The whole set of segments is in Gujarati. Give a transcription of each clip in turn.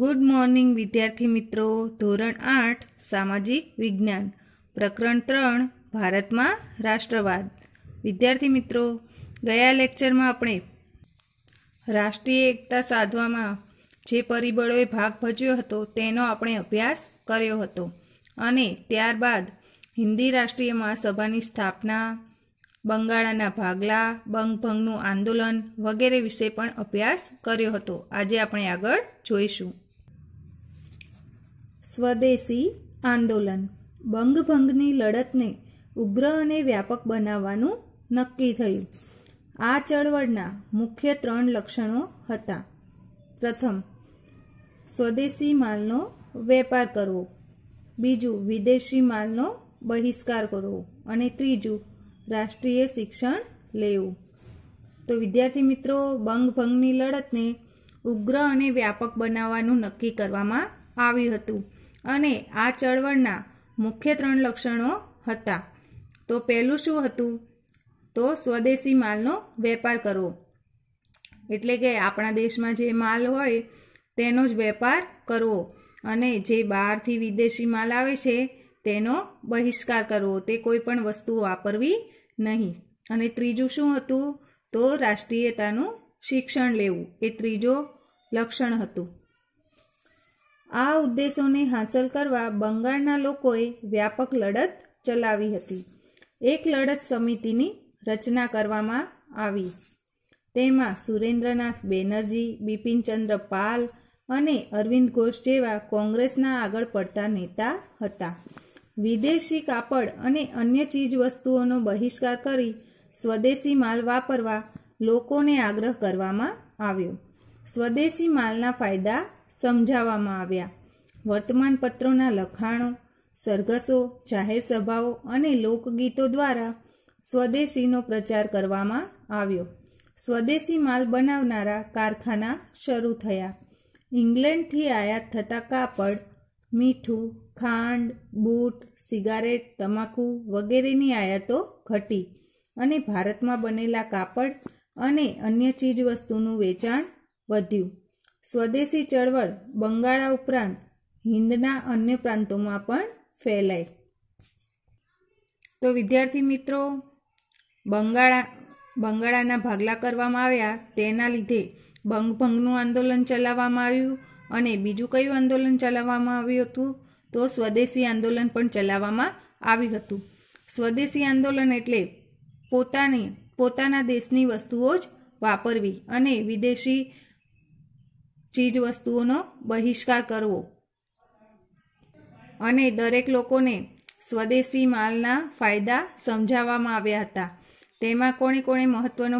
ગુડ મોર્નિંગ વિદ્યાર્થી મિત્રો ધોરણ આઠ સામાજિક વિજ્ઞાન પ્રકરણ ત્રણ ભારતમાં રાષ્ટ્રવાદ વિદ્યાર્થી મિત્રો ગયા લેક્ચરમાં આપણે રાષ્ટ્રીય એકતા સાધવામાં જે પરિબળોએ ભાગ ભજ્યો હતો તેનો આપણે અભ્યાસ કર્યો હતો અને ત્યારબાદ હિન્દી રાષ્ટ્રીય મહાસભાની સ્થાપના બંગાળાના ભાગલા બંગભંગનું આંદોલન વગેરે વિશે પણ અભ્યાસ કર્યો હતો આજે આપણે આગળ જોઈશું સ્વદેશી આંદોલન બંગભંગની લડતને ઉગ્ર અને વ્યાપક બનાવવાનું નક્કી થયું આ ચળવળના મુખ્ય ત્રણ લક્ષણો હતા પ્રથમ સ્વદેશી માલનો વેપાર કરવો બીજું વિદેશી માલનો બહિષ્કાર કરવો અને ત્રીજું રાષ્ટ્રીય શિક્ષણ લેવું તો વિદ્યાર્થી મિત્રો બંગ ભંગની લડતને ઉગ્ર અને વ્યાપક બનાવવાનું નક્કી કરવામાં આવ્યું હતું અને આ ચળવળના મુખ્ય ત્રણ લક્ષણો હતા તો પહેલું શું હતું તો સ્વદેશી માલનો વેપાર કરવો એટલે કે આપણા દેશમાં જે માલ હોય તેનો જ વેપાર કરવો અને જે બહારથી વિદેશી માલ આવે છે તેનો બહિષ્કાર કરવો તે કોઈ પણ વસ્તુ વાપરવી નહીં અને ત્રીજું શું હતું તો રાષ્ટ્રીયતાનું શિક્ષણ લેવું એ ત્રીજો લક્ષણ હતું આ ઉદ્દેશોને હાંસલ કરવા બંગાળના લોકોએ વ્યાપક લડત ચલાવી હતી એક લડત સમિતિની રચના કરવામાં આવી તેમાં સુરેન્દ્રનાથ બેનર્જી બિપિનચંદ્ર પાલ અને અરવિંદ ઘોષ જેવા કોંગ્રેસના આગળ પડતા નેતા હતા વિદેશી કાપડ અને અન્ય ચીજ વસ્તુઓનો બહિષ્કાર કરી સ્વદેશી માલ વાપરવા લોકોને આગ્રહ કરવામાં આવ્યો સ્વદેશી માલના ફાયદા સમજાવવામાં આવ્યા વર્તમાનપત્રોના લખાણો સરઘસો જાહેર સભાઓ અને લોકગીતો દ્વારા સ્વદેશીનો પ્રચાર કરવામાં આવ્યો સ્વદેશી માલ બનાવનારા કારખાના શરૂ થયા ઇંગ્લેન્ડથી આયાત થતા કાપડ મીઠું ખાંડ બૂટ સિગારેટ તમાકુ વગેરેની આયાતો ઘટી અને ભારતમાં બનેલા કાપડ અને અન્ય ચીજવસ્તુનું વેચાણ વધ્યું સ્વદેશી ચળવળ બંગાળા ઉપરાંત હિંદના અન્ય પ્રાંતોમાં પણ ફેલાઈ તો વિદ્યાર્થી મિત્રો બંગાળા બંગાળાના ભાગલા કરવામાં આવ્યા તેના લીધે બંગભંગનું આંદોલન ચલાવવામાં આવ્યું અને બીજું કયું આંદોલન ચલાવવામાં આવ્યું હતું તો સ્વદેશી આંદોલન પણ ચલાવવામાં આવ્યું હતું સ્વદેશી આંદોલન એટલે પોતાની પોતાના દેશની વસ્તુઓ જ વાપરવી અને વિદેશી ચીજવસ્તુઓનો બહિષ્કાર કરવો અને દરેક લોકોને સ્વદેશી માલના ફાયદા સમજાવવામાં આવ્યા હતા તેમાં કોણે કોણે મહત્વનો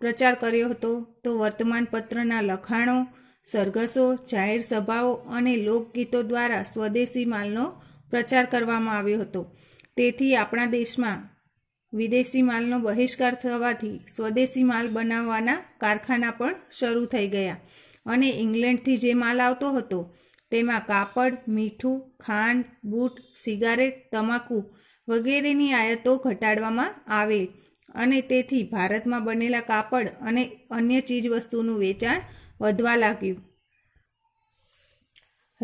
પ્રચાર કર્યો હતો તો વર્તમાનપત્રના લખાણો સરઘસો જાહેર સભાઓ અને લોકગીતો દ્વારા સ્વદેશી માલનો પ્રચાર કરવામાં આવ્યો હતો તેથી આપણા દેશમાં વિદેશી માલનો બહિષ્કાર થવાથી સ્વદેશી માલ બનાવવાના કારખાના પણ શરૂ થઈ ગયા અને ઇંગ્લેન્ડથી જે માલ આવતો હતો તેમાં કાપડ મીઠું ખાંડ બૂટ સિગારેટ તમાકુ વગેરેની આયાતો ઘટાડવામાં આવે અને તેથી ભારતમાં બનેલા કાપડ અને અન્ય ચીજ વસ્તુનું વેચાણ વધવા લાગ્યું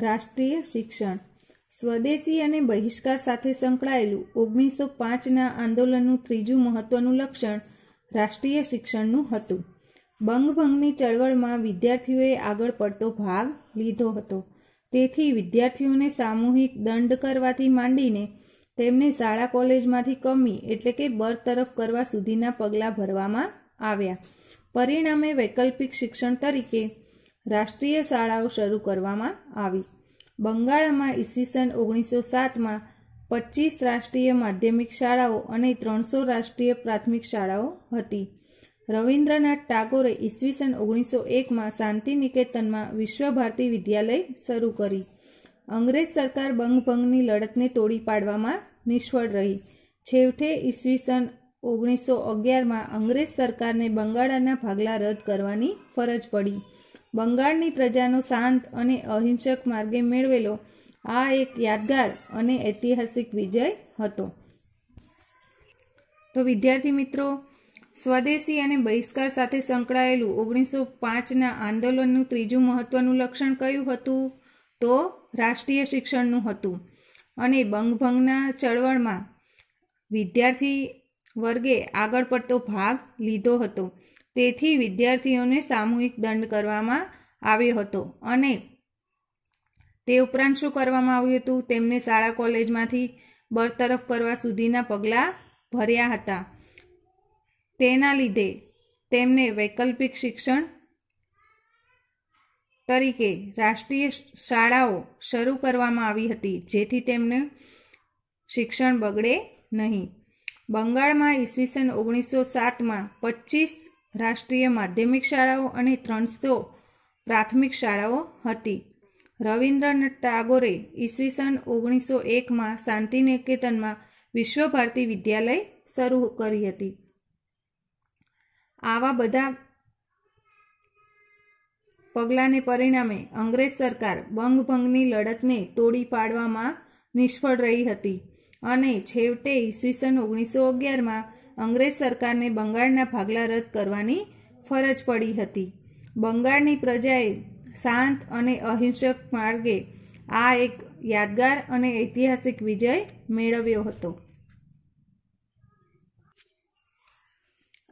રાષ્ટ્રીય શિક્ષણ સ્વદેશી અને બહિષ્કાર સાથે સંકળાયેલું ઓગણીસો પાંચના આંદોલનનું ત્રીજું મહત્વનું લક્ષણ રાષ્ટ્રીય શિક્ષણનું હતું બંગભંગની ચળવળમાં વિદ્યાર્થીઓએ આગળ પડતો ભાગ લીધો હતો તેથી વિદ્યાર્થીઓને સામૂહિક દંડ કરવાથી માંડીને તેમને શાળા કોલેજમાંથી કમી એટલે કે બરતરફ કરવા સુધીના પગલાં ભરવામાં આવ્યા પરિણામે વૈકલ્પિક શિક્ષણ તરીકે રાષ્ટ્રીય શાળાઓ શરૂ કરવામાં આવી બંગાળમાં ઈસવીસન ઓગણીસો સાતમાં પચીસ રાષ્ટ્રીય માધ્યમિક શાળાઓ અને ત્રણસો રાષ્ટ્રીય પ્રાથમિક શાળાઓ હતી રવિન્દ્રનાથ ટાગોરે ઈસવીસન ઓગણીસો એકમાં શાંતિ નિકેતનમાં વિશ્વભારતી વિદ્યાલય શરૂ કરી અંગ્રેજ સરકાર બંગભંગની લડતને તોડી પાડવામાં નિષ્ફળ રહી છેવટે ઈસવીસન ઓગણીસો અગિયારમાં અંગ્રેજ સરકારને બંગાળના ભાગલા રદ કરવાની ફરજ પડી બંગાળની પ્રજાનો શાંત અને અહિંસક માર્ગે મેળવેલો આ એક યાદગાર અને ઐતિહાસિક વિજય હતો તો વિદ્યાર્થી મિત્રો સ્વદેશી અને બહિષ્કાર સાથે સંકળાયેલું ઓગણીસો પાંચના આંદોલનનું ત્રીજું મહત્વનું લક્ષણ કયું હતું તો રાષ્ટ્રીય શિક્ષણનું હતું અને બંગભંગના ચળવળમાં વિદ્યાર્થી વર્ગે આગળ પડતો ભાગ લીધો હતો તેથી વિદ્યાર્થીઓને સામૂહિક દંડ કરવામાં આવ્યો હતો અને તે ઉપરાંત શું કરવામાં આવ્યું હતું તેમને શાળા કોલેજમાંથી બરતરફ કરવા સુધીના પગલાં ભર્યા હતા તેના લીધે તેમને વૈકલ્પિક શિક્ષણ તરીકે રાષ્ટ્રીય શાળાઓ શરૂ કરવામાં આવી હતી જેથી તેમને શિક્ષણ બગડે નહીં બંગાળમાં ઈસવીસન ઓગણીસો સાતમાં પચીસ રાષ્ટ્રીય માધ્યમિક શાળાઓ અને ત્રણસો પ્રાથમિક શાળાઓ હતી રવિન્દ્રનાથ ટાગોરે ઈસવીસન ઓગણીસો એકમાં શાંતિનિકેતનમાં વિશ્વભારતી વિદ્યાલય શરૂ કરી હતી આવા બધા પગલાંને પરિણામે અંગ્રેજ સરકાર બંગભંગની લડતને તોડી પાડવામાં નિષ્ફળ રહી હતી અને છેવટે ઈસવીસન ઓગણીસો અગિયારમાં અંગ્રેજ સરકારને બંગાળના ભાગલા રદ કરવાની ફરજ પડી હતી બંગાળની પ્રજાએ શાંત અને અહિંસક માર્ગે આ એક યાદગાર અને ઐતિહાસિક વિજય મેળવ્યો હતો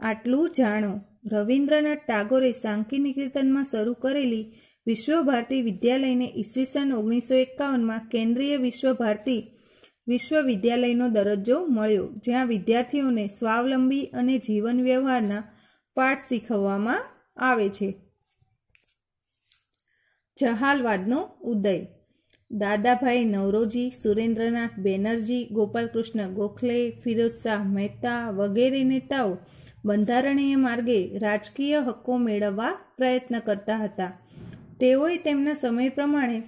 આટલું જાણો રવિન્દ્રનાથ ટાગોરે સાંકી નિકેતનમાં શરૂ કરેલી વિશ્વભારતી વિદ્યાલયને ઈસવીસન ઓગણીસો એકાવનમાં કેન્દ્રીય વિશ્વભારતી વિશ્વવિદ્યાલયનો દરજ્જો મળ્યો જ્યાં વિદ્યાર્થીઓને સ્વાવલંબી અને જીવન વ્યવહારના પાઠ શીખવવામાં આવે છે જહાલવાદનો ઉદય દાદાભાઈ નવરોજી સુરેન્દ્રનાથ બેનર્જી ગોપાલકૃષ્ણ ગોખલે ફિરોઝ શાહ મહેતા વગેરે નેતાઓ બંધારણીય માર્ગે રાજકીય હક્કો મેળવવા પ્રયત્ન કરતા હતા તેઓએ તેમના સમય પ્રમાણે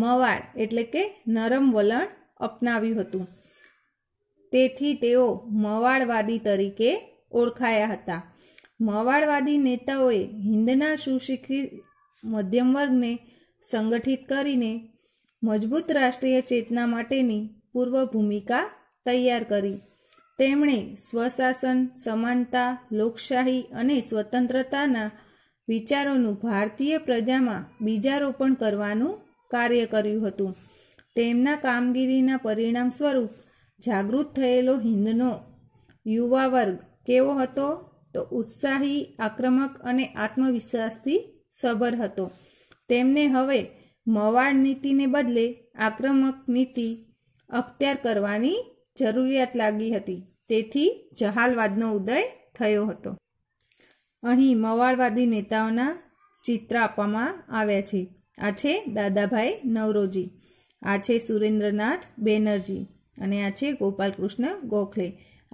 મવાળ એટલે કે નરમ વલણ અપનાવ્યું હતું તેથી તેઓ મવાળવાદી તરીકે ઓળખાયા હતા મવાળવાદી નેતાઓએ હિન્દના સુશિક્ષિત મધ્યમ વર્ગને સંગઠિત કરીને મજબૂત રાષ્ટ્રીય ચેતના માટેની પૂર્વ ભૂમિકા તૈયાર કરી તેમણે સ્વશાસન સમાનતા લોકશાહી અને સ્વતંત્રતાના વિચારોનું ભારતીય પ્રજામાં બીજારોપણ કરવાનું કાર્ય કર્યું હતું તેમના કામગીરીના પરિણામ સ્વરૂપ જાગૃત થયેલો હિંદનો યુવા વર્ગ કેવો હતો તો ઉત્સાહી આક્રમક અને આત્મવિશ્વાસથી સભર હતો તેમને હવે મવાડ નીતિને બદલે આક્રમક નીતિ અખત્યાર કરવાની જરૂરિયાત લાગી હતી તેથી જહાલવાદનો ઉદય થયો હતો અહીં મવાડવાદી નેતાઓના ચિત્ર આપવામાં આવ્યા છે આ છે દાદાભાઈ નવરોજી આ છે સુરેન્દ્રનાથ બેનર્જી અને આ છે ગોપાલકૃષ્ણ ગોખલે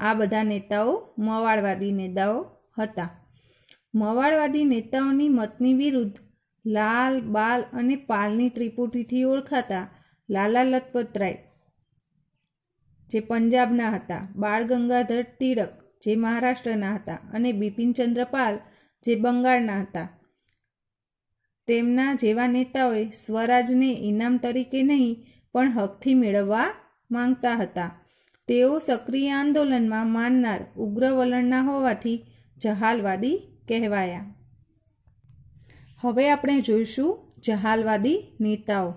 આ બધા નેતાઓ મવાળવાદી નેતાઓ હતા મવાળવાદી નેતાઓની મતની વિરુદ્ધ લાલ બાલ અને પાલની ત્રિપુટીથી ઓળખાતા લાલા લજપત રાય જે પંજાબના હતા બાળ ગંગાધર તિળક જે મહારાષ્ટ્રના હતા અને બિપિનચંદ્ર પાલ જે બંગાળના હતા તેમના જેવા નેતાઓએ સ્વરાજને ઇનામ તરીકે નહીં પણ હકથી મેળવવા માંગતા હતા તેઓ સક્રિય આંદોલનમાં માનનાર ઉગ્ર વલણના હોવાથી જહાલવાદી કહેવાયા હવે આપણે જોઈશું જહાલવાદી નેતાઓ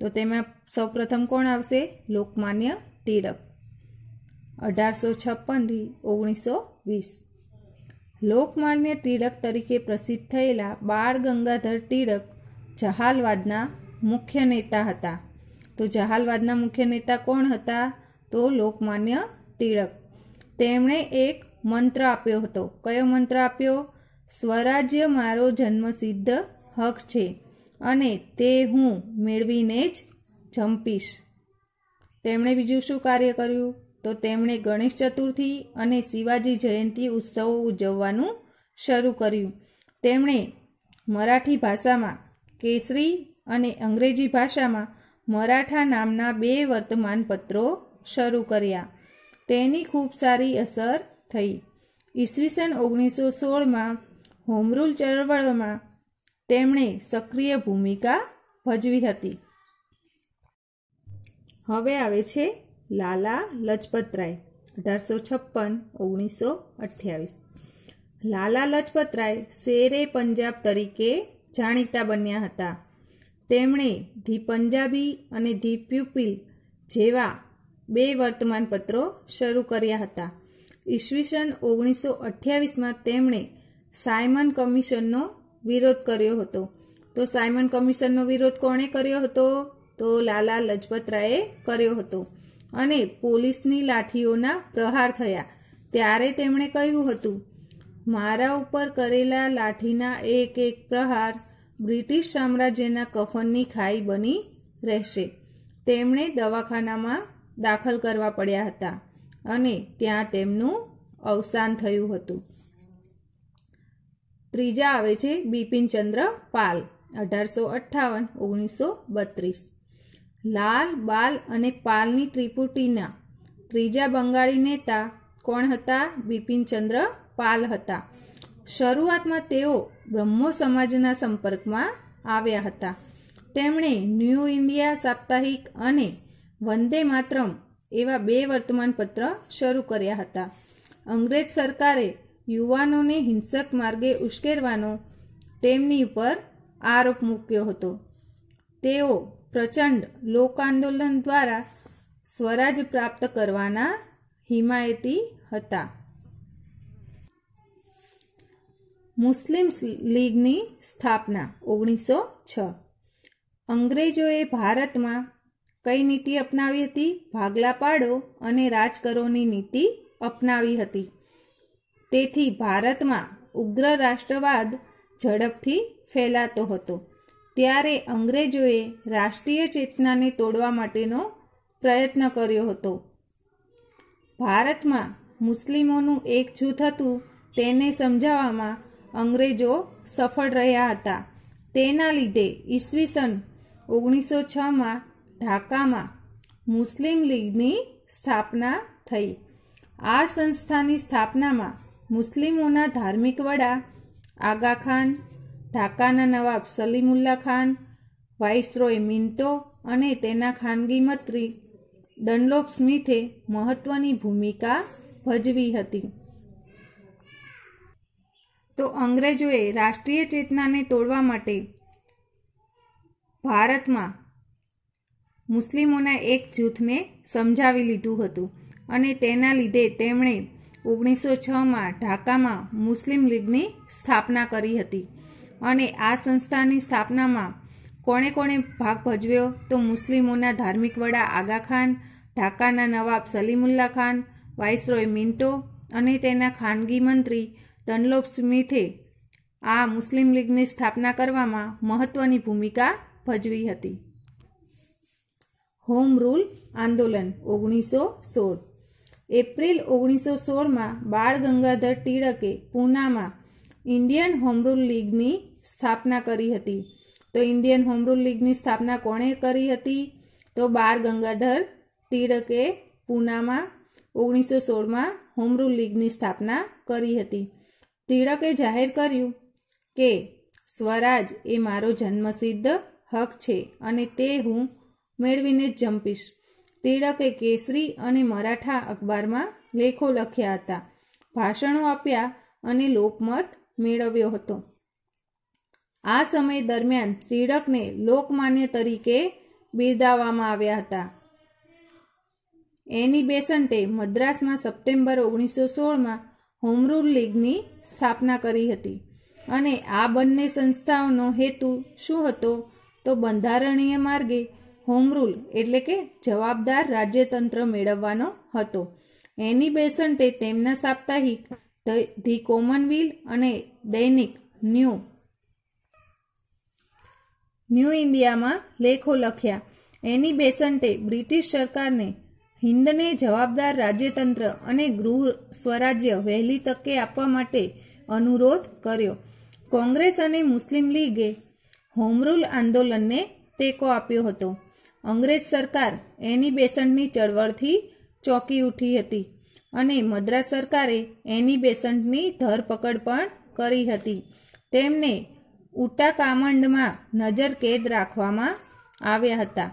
તો તેમાં સૌપ્રથમ કોણ આવશે લોકમાન્ય તિલક અઢારસો છપ્પનથી ઓગણીસો વીસ લોકમાન્ય તિળક તરીકે પ્રસિદ્ધ થયેલા બાળ ગંગાધર ટિળક જહાલવાદના મુખ્ય નેતા હતા તો જહાલવાદના મુખ્ય નેતા કોણ હતા તો લોકમાન્ય ટિળક તેમણે એક મંત્ર આપ્યો હતો કયો મંત્ર આપ્યો સ્વરાજ્ય મારો જન્મસિદ્ધ હક છે અને તે હું મેળવીને જ જંપીશ તેમણે બીજું શું કાર્ય કર્યું તો તેમણે ગણેશ ચતુર્થી અને શિવાજી જયંતી ઉત્સવો ઉજવવાનું શરૂ કર્યું તેમણે મરાઠી ભાષામાં કેસરી અને અંગ્રેજી ભાષામાં મરાઠા નામના બે વર્તમાનપત્રો શરૂ કર્યા તેની ખૂબ સારી અસર થઈ ઈસવીસન ઓગણીસો સોળમાં હોમરૂલ ચળવળમાં તેમણે સક્રિય ભૂમિકા ભજવી હતી હવે આવે છે લાલા લજપતરાય અઢારસો છપ્પન ઓગણીસો અઠ્યાવીસ લાલા લજપતરાય શેરે પંજાબ તરીકે જાણીતા બન્યા હતા તેમણે ધી પંજાબી અને ધી પ્યુપિલ જેવા બે વર્તમાનપત્રો શરૂ કર્યા હતા ઈસવીસન ઓગણીસો અઠ્યાવીસમાં તેમણે સાયમન કમિશનનો વિરોધ કર્યો હતો તો સાયમન કમિશનનો વિરોધ કોણે કર્યો હતો તો લાલા લજપતરાયે કર્યો હતો અને પોલીસની લાઠીઓના પ્રહાર થયા ત્યારે તેમણે કહ્યું હતું મારા ઉપર કરેલા લાઠીના એક એક પ્રહાર બ્રિટિશ સામ્રાજ્યના કફનની ખાઈ બની રહેશે તેમણે દવાખાનામાં દાખલ કરવા પડ્યા હતા અને ત્યાં તેમનું અવસાન થયું હતું ત્રીજા આવે છે બિપિનચંદ્ર પાલ અઢારસો અઠ્ઠાવન ઓગણીસો બત્રીસ લાલ બાલ અને પાલની ત્રિપુટીના ત્રીજા બંગાળી નેતા કોણ હતા બિપિનચંદ્ર પાલ હતા શરૂઆતમાં તેઓ બ્રહ્મો સમાજના સંપર્કમાં આવ્યા હતા તેમણે ન્યૂ ઇન્ડિયા સાપ્તાહિક અને વંદે માતરમ એવા બે વર્તમાનપત્ર શરૂ કર્યા હતા અંગ્રેજ સરકારે યુવાનોને હિંસક માર્ગે ઉશ્કેરવાનો તેમની ઉપર આરોપ મૂક્યો હતો તેઓ પ્રચંડ લોક આંદોલન દ્વારા સ્વરાજ પ્રાપ્ત કરવાના હિમાયતી હતા મુસ્લિમ લીગની સ્થાપના ઓગણીસો છ અંગ્રેજોએ ભારતમાં કઈ નીતિ અપનાવી હતી ભાગલા પાડો અને રાજકરોની નીતિ અપનાવી હતી તેથી ભારતમાં ઉગ્ર રાષ્ટ્રવાદ ઝડપથી ફેલાતો હતો ત્યારે અંગ્રેજોએ રાષ્ટ્રીય ચેતનાને તોડવા માટેનો પ્રયત્ન કર્યો હતો ભારતમાં મુસ્લિમોનું એક જૂથ હતું તેને સમજાવવામાં અંગ્રેજો સફળ રહ્યા હતા તેના લીધે ઈસવીસન ઓગણીસો છમાં ઢાકામાં મુસ્લિમ લીગની સ્થાપના થઈ આ સંસ્થાની સ્થાપનામાં મુસ્લિમોના ધાર્મિક વડા આગાખાન ઢાકાના નવાબ સલીમુલ્લા ખાન વાઇસરોય મિન્ટો અને તેના ખાનગી મંત્રી ડનલોપ સ્મિથે મહત્વની ભૂમિકા ભજવી હતી તો અંગ્રેજોએ રાષ્ટ્રીય ચેતનાને તોડવા માટે ભારતમાં મુસ્લિમોના એક જૂથને સમજાવી લીધું હતું અને તેના લીધે તેમણે ઓગણીસો છમાં ઢાકામાં મુસ્લિમ લીગની સ્થાપના કરી હતી અને આ સંસ્થાની સ્થાપનામાં કોણે કોણે ભાગ ભજવ્યો તો મુસ્લિમોના ધાર્મિક વડા આગા ખાન ઢાકાના નવાબ સલીમુલ્લા ખાન વાઇસરોય મિન્ટો અને તેના ખાનગી મંત્રી ડનલોપ સ્મિથે આ મુસ્લિમ લીગની સ્થાપના કરવામાં મહત્વની ભૂમિકા ભજવી હતી હોમ રૂલ આંદોલન ઓગણીસો સોળ એપ્રિલ ઓગણીસો સોળમાં બાળ ગંગાધર ટિળકે પૂનામાં ઇન્ડિયન હોમરૂલ લીગની સ્થાપના કરી હતી તો ઇન્ડિયન હોમ રૂલ લીગની સ્થાપના કોણે કરી હતી તો બાળ ગંગાધર તિળકે પૂનામાં ઓગણીસો સોળમાં હોમ રૂલ લીગની સ્થાપના કરી હતી તિળકે જાહેર કર્યું કે સ્વરાજ એ મારો જન્મસિદ્ધ હક છે અને તે હું મેળવીને જ જંપીશ તિળકે કેસરી અને મરાઠા અખબારમાં લેખો લખ્યા હતા ભાષણો આપ્યા અને લોકમત મેળવ્યો હતો આ સમય દરમિયાન ત્રિડકને લોકમાન્ય તરીકે બિરદાવવામાં આવ્યા હતા એની બેસન્ટે મદ્રાસમાં સપ્ટેમ્બર ઓગણીસો સોળમાં હોમરૂલ લીગની સ્થાપના કરી હતી અને આ બંને સંસ્થાઓનો હેતુ શું હતો તો બંધારણીય માર્ગે હોમ એટલે કે જવાબદાર રાજ્યતંત્ર મેળવવાનો હતો એની બેસન્ટે તેમના સાપ્તાહિક ધી કોમનવિલ અને દૈનિક ન્યૂ ન્યૂ ઇન્ડિયામાં લેખો લખ્યા એની બેસન્ટે બ્રિટિશ સરકારને હિંદને જવાબદાર રાજ્યતંત્ર અને ગૃહ સ્વરાજ્ય વહેલી તકે આપવા માટે અનુરોધ કર્યો કોંગ્રેસ અને મુસ્લિમ લીગે હોમરૂલ આંદોલનને ટેકો આપ્યો હતો અંગ્રેજ સરકાર એની બેસન્ટની ચળવળથી ચોંકી ઉઠી હતી અને મદ્રાસ સરકારે એની બેસન્ટની ધરપકડ પણ કરી હતી તેમને ઉટા કામંડમાં નજર કેદ રાખવામાં આવ્યા હતા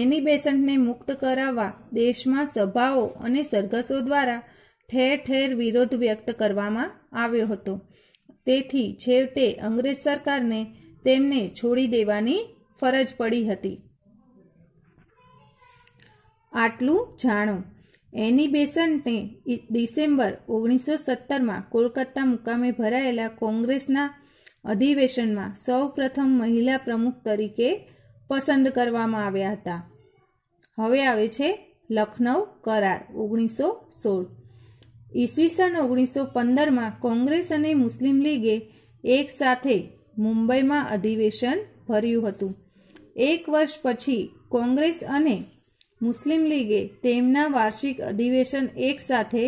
એની બેસન્ટને મુક્ત કરાવવા દેશમાં સભાઓ અને સરઘસો દ્વારા ઠેર ઠેર વિરોધ વ્યક્ત કરવામાં આવ્યો હતો તેથી છેવટે અંગ્રેજ સરકારને તેમને છોડી દેવાની ફરજ પડી હતી આટલું જાણો એની બેસન્ટને ડિસેમ્બર ઓગણીસો સત્તરમાં કોલકાતા મુકામે ભરાયેલા કોંગ્રેસના અધિવેશનમાં સૌપ્રથમ મહિલા પ્રમુખ તરીકે પસંદ કરવામાં આવ્યા હતા હવે આવે છે લખનૌ કરાર ઓગણીસો સોળ ઈસવીસન ઓગણીસો પંદરમાં કોંગ્રેસ અને મુસ્લિમ લીગે એક સાથે મુંબઈમાં અધિવેશન ભર્યું હતું એક વર્ષ પછી કોંગ્રેસ અને મુસ્લિમ લીગે તેમના વાર્ષિક અધિવેશન એક સાથે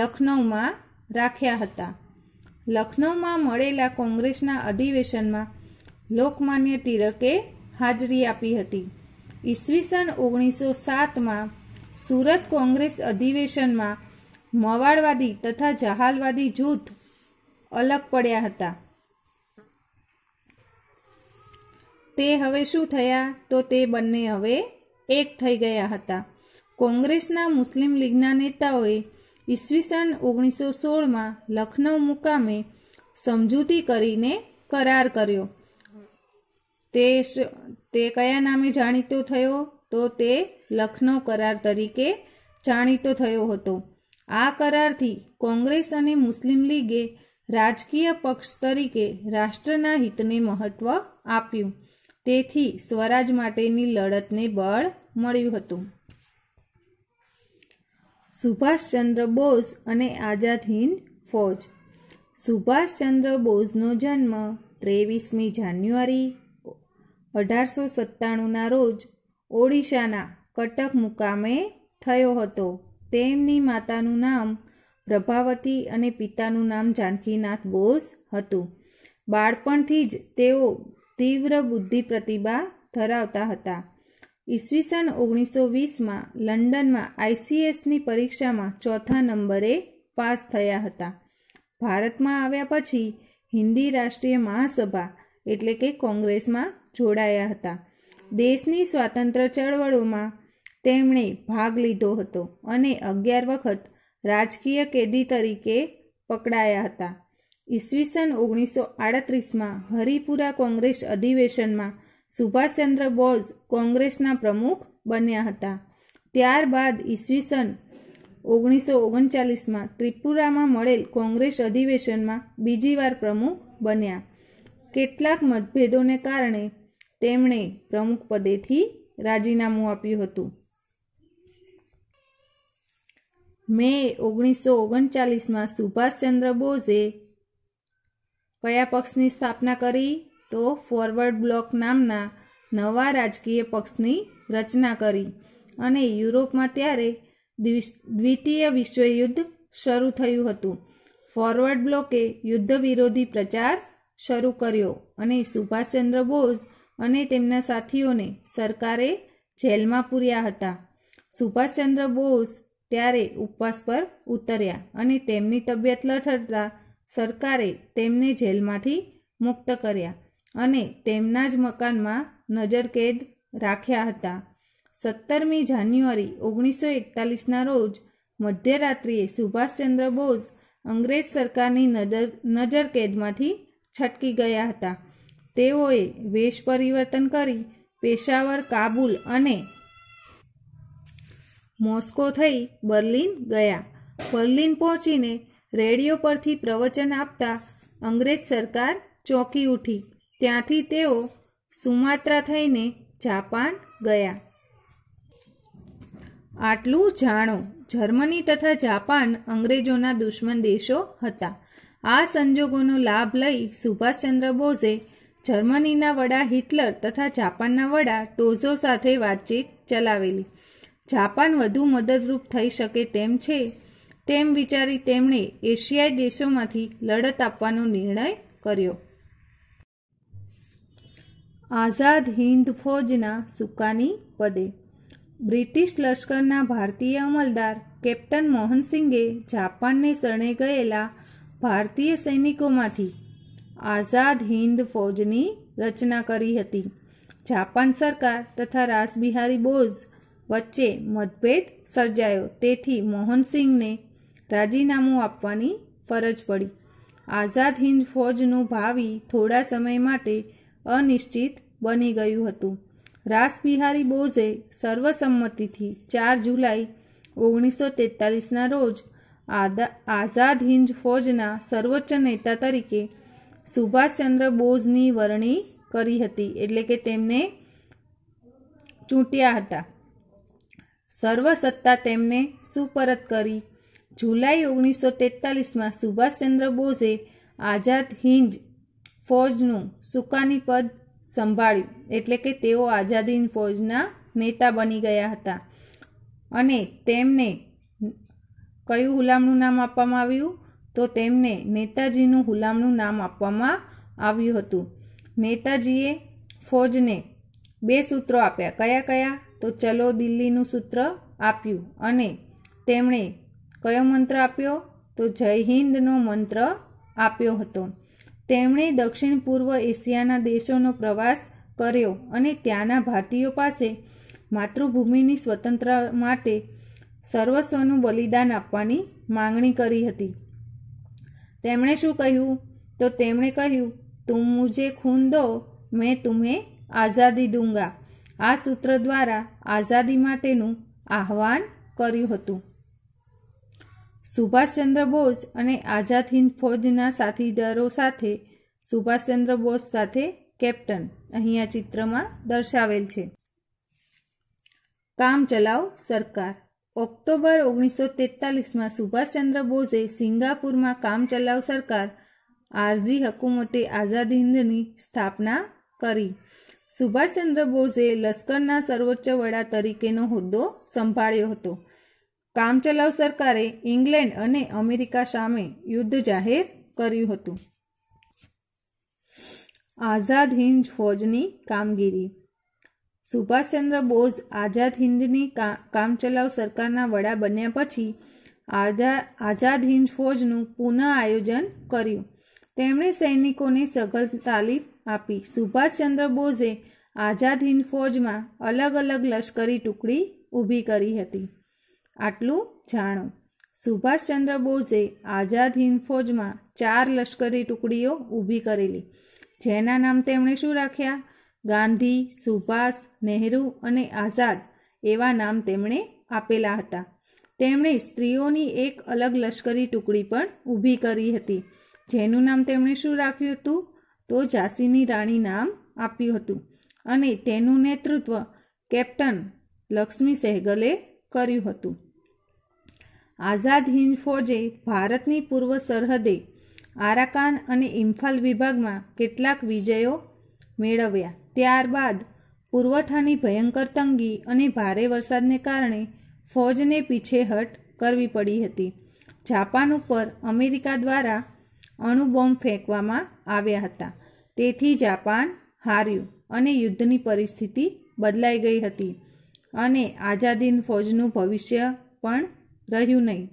લખનૌમાં રાખ્યા હતા લખનૌમાં મળેલા કોંગ્રેસના અધિવેશનમાં લોકમાન્ય તિલકે હાજરી આપી હતી ઈસવીસન ઓગણીસો સાતમાં સુરત કોંગ્રેસ અધિવેશનમાં મવાડવાદી તથા જહાલવાદી જૂથ અલગ પડ્યા હતા તે હવે શું થયા તો તે બંને હવે એક થઈ ગયા હતા કોંગ્રેસના મુસ્લિમ લીગના નેતાઓએ ઈસવીસન ઓગણીસો સોળમાં લખનૌ મુકામે સમજૂતી કરીને કરાર કર્યો તે તે કયા નામે જાણીતો થયો તો તે લખનૌ કરાર તરીકે જાણીતો થયો હતો આ કરારથી કોંગ્રેસ અને મુસ્લિમ લીગે રાજકીય પક્ષ તરીકે રાષ્ટ્રના હિતને મહત્વ આપ્યું તેથી સ્વરાજ માટેની લડતને બળ મળ્યું હતું સુભાષચંદ્ર બોઝ અને આઝાદ હિન્દ ફોજ સુભાષચંદ્ર બોઝનો જન્મ ત્રેવીસમી જાન્યુઆરી અઢારસો સત્તાણુંના રોજ ઓડિશાના કટક મુકામે થયો હતો તેમની માતાનું નામ પ્રભાવતી અને પિતાનું નામ જાનકીનાથ બોઝ હતું બાળપણથી જ તેઓ તીવ્ર બુદ્ધિ પ્રતિભા ધરાવતા હતા ઈસવીસન ઓગણીસો વીસમાં લંડનમાં આઈસીએસની પરીક્ષામાં ચોથા નંબરે પાસ થયા હતા ભારતમાં આવ્યા પછી હિન્દી રાષ્ટ્રીય મહાસભા એટલે કે કોંગ્રેસમાં જોડાયા હતા દેશની સ્વાતંત્ર્ય ચળવળોમાં તેમણે ભાગ લીધો હતો અને અગિયાર વખત રાજકીય કેદી તરીકે પકડાયા હતા ઈસવીસન ઓગણીસો આડત્રીસમાં હરિપુરા કોંગ્રેસ અધિવેશનમાં સુભાષચંદ્ર બોઝ કોંગ્રેસના પ્રમુખ બન્યા હતા ત્યારબાદ ઈસવીસન ઓગણીસો ઓગણચાલીસમાં ત્રિપુરામાં મળેલ કોંગ્રેસ અધિવેશનમાં બીજી વાર પ્રમુખ બન્યા કેટલાક મતભેદોને કારણે તેમણે પ્રમુખ પદેથી રાજીનામું આપ્યું હતું મે ઓગણીસો ઓગણચાલીસમાં સુભાષચંદ્ર બોઝે કયા પક્ષની સ્થાપના કરી તો ફોરવર્ડ બ્લોક નામના નવા રાજકીય પક્ષની રચના કરી અને યુરોપમાં ત્યારે દ્વિતીય વિશ્વયુદ્ધ શરૂ થયું હતું ફોરવર્ડ બ્લોકે યુદ્ધ વિરોધી પ્રચાર શરૂ કર્યો અને સુભાષચંદ્ર બોઝ અને તેમના સાથીઓને સરકારે જેલમાં પૂર્યા હતા સુભાષચંદ્ર બોઝ ત્યારે ઉપવાસ પર ઉતર્યા અને તેમની તબિયત લથડતા સરકારે તેમને જેલમાંથી મુક્ત કર્યા અને તેમના જ મકાનમાં નજરકેદ રાખ્યા હતા સત્તરમી જાન્યુઆરી ઓગણીસો એકતાલીસના રોજ મધ્યરાત્રિએ સુભાષચંદ્ર બોઝ અંગ્રેજ સરકારની નજર નજરકેદમાંથી છટકી ગયા હતા તેઓએ વેશ પરિવર્તન કરી પેશાવર કાબુલ અને મોસ્કો થઈ બર્લિન ગયા બર્લિન પહોંચીને રેડિયો પરથી પ્રવચન આપતા અંગ્રેજ સરકાર ચોંકી ઉઠી ત્યાંથી તેઓ સુમાત્રા થઈને જાપાન ગયા આટલું જાણો જર્મની તથા જાપાન અંગ્રેજોના દુશ્મન દેશો હતા આ સંજોગોનો લાભ લઈ સુભાષચંદ્ર બોઝે જર્મનીના વડા હિટલર તથા જાપાનના વડા ટોઝો સાથે વાતચીત ચલાવેલી જાપાન વધુ મદદરૂપ થઈ શકે તેમ છે તેમ વિચારી તેમણે એશિયાઈ દેશોમાંથી લડત આપવાનો નિર્ણય કર્યો આઝાદ હિન્દ ફોજના સુકાની પદે બ્રિટિશ લશ્કરના ભારતીય અમલદાર કેપ્ટન મોહનસિંગે જાપાનને શરણે ગયેલા ભારતીય સૈનિકોમાંથી આઝાદ હિન્દ ફોજની રચના કરી હતી જાપાન સરકાર તથા રાસબિહારી બોઝ વચ્ચે મતભેદ સર્જાયો તેથી મોહનસિંગને રાજીનામું આપવાની ફરજ પડી આઝાદ હિન્દ ફોજનું ભાવિ થોડા સમય માટે અનિશ્ચિત બની ગયું હતું રાસબિહારી બોઝે સર્વસંમતિથી ચાર જુલાઈ ઓગણીસો તેતાલીસના રોજ આઝાદ હિંદ ફોજના સર્વોચ્ચ નેતા તરીકે સુભાષચંદ્ર બોઝની વરણી કરી હતી એટલે કે તેમને ચૂંટ્યા હતા સર્વસત્તા તેમને સુપરત કરી જુલાઈ ઓગણીસો તેતાલીસમાં સુભાષચંદ્ર બોઝે આઝાદ હિંદ ફોજનું સુકાની પદ સંભાળ્યું એટલે કે તેઓ આઝાદી ફોજના નેતા બની ગયા હતા અને તેમને કયું હુલામણું નામ આપવામાં આવ્યું તો તેમને નેતાજીનું હુલામણું નામ આપવામાં આવ્યું હતું નેતાજીએ ફોજને બે સૂત્રો આપ્યા કયા કયા તો ચલો દિલ્હીનું સૂત્ર આપ્યું અને તેમણે કયો મંત્ર આપ્યો તો જય હિન્દનો મંત્ર આપ્યો હતો તેમણે દક્ષિણ પૂર્વ એશિયાના દેશોનો પ્રવાસ કર્યો અને ત્યાંના ભારતીયો પાસે માતૃભૂમિની સ્વતંત્રતા માટે સર્વસ્વનું બલિદાન આપવાની માંગણી કરી હતી તેમણે શું કહ્યું તો તેમણે કહ્યું તું મુજે ખૂન દો મેં તુમે આઝાદી દૂંગા આ સૂત્ર દ્વારા આઝાદી માટેનું આહવાન કર્યું હતું સુભાષચંદ્ર બોઝ અને આઝાદ હિંદ ફોજના સાથીદારો સાથે સુભાષચંદ્ર બોઝ સાથે કેપ્ટન અહીંયા ચિત્રમાં દર્શાવેલ છે કામ ચલાવ સરકાર ઓક્ટોબર ઓગણીસો તેતાલીસમાં સુભાષચંદ્ર બોઝે સિંગાપુરમાં કામ ચલાવ સરકાર આરજી હકુમતે આઝાદ હિંદની સ્થાપના કરી સુભાષચંદ્ર બોઝે લશ્કરના સર્વોચ્ચ વડા તરીકેનો હોદ્દો સંભાળ્યો હતો કામચલાઉ સરકારે ઇંગ્લેન્ડ અને અમેરિકા સામે યુદ્ધ જાહેર કર્યું હતું આઝાદ હિંદ ફોજની કામગીરી સુભાષચંદ્ર બોઝ આઝાદ હિંદની કામચલાઉ સરકારના વડા બન્યા પછી આઝાદ હિંદ ફોજનું પુનઃ આયોજન કર્યું તેમણે સૈનિકોને સઘન તાલીમ આપી સુભાષચંદ્ર બોઝે આઝાદ હિંદ ફોજમાં અલગ અલગ લશ્કરી ટુકડી ઊભી કરી હતી આટલું જાણો સુભાષચંદ્ર બોઝે આઝાદ હિંદ ફોજમાં ચાર લશ્કરી ટુકડીઓ ઊભી કરેલી જેના નામ તેમણે શું રાખ્યા ગાંધી સુભાષ નહેરુ અને આઝાદ એવા નામ તેમણે આપેલા હતા તેમણે સ્ત્રીઓની એક અલગ લશ્કરી ટુકડી પણ ઊભી કરી હતી જેનું નામ તેમણે શું રાખ્યું હતું તો ઝાંસીની રાણી નામ આપ્યું હતું અને તેનું નેતૃત્વ કેપ્ટન લક્ષ્મી સહેગલે કર્યું હતું આઝાદ હિંદ ફોજે ભારતની પૂર્વ સરહદે આરાકાન અને ઇમ્ફાલ વિભાગમાં કેટલાક વિજયો મેળવ્યા ત્યારબાદ પુરવઠાની ભયંકર તંગી અને ભારે વરસાદને કારણે ફોજને પીછેહટ કરવી પડી હતી જાપાન ઉપર અમેરિકા દ્વારા અણુબોમ્બ ફેંકવામાં આવ્યા હતા તેથી જાપાન હાર્યું અને યુદ્ધની પરિસ્થિતિ બદલાઈ ગઈ હતી અને આઝાદીન ફોજનું ભવિષ્ય પણ રહ્યું નહીં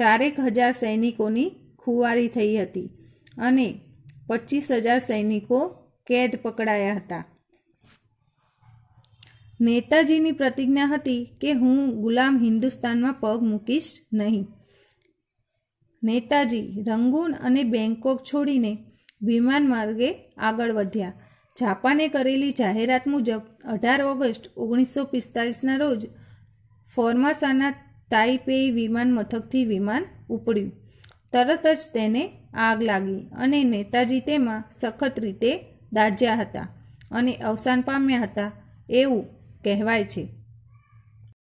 ચારેક હજાર સૈનિકોની ખુવારી થઈ હતી અને પચીસ હજાર સૈનિકો કેદ પકડાયા હતા નેતાજીની પ્રતિજ્ઞા હતી કે હું ગુલામ હિન્દુસ્તાનમાં પગ મૂકીશ નહીં નેતાજી રંગૂન અને બેંકોક છોડીને વિમાન માર્ગે આગળ વધ્યા જાપાને કરેલી જાહેરાત મુજબ અઢાર ઓગસ્ટ ઓગણીસો પિસ્તાલીસના રોજ ફોર્માસાના તાઈપેઈ વિમાન મથકથી વિમાન ઉપડ્યું તરત જ તેને આગ લાગી અને નેતાજી તેમાં સખત રીતે દાજ્યા હતા અને અવસાન પામ્યા હતા એવું કહેવાય છે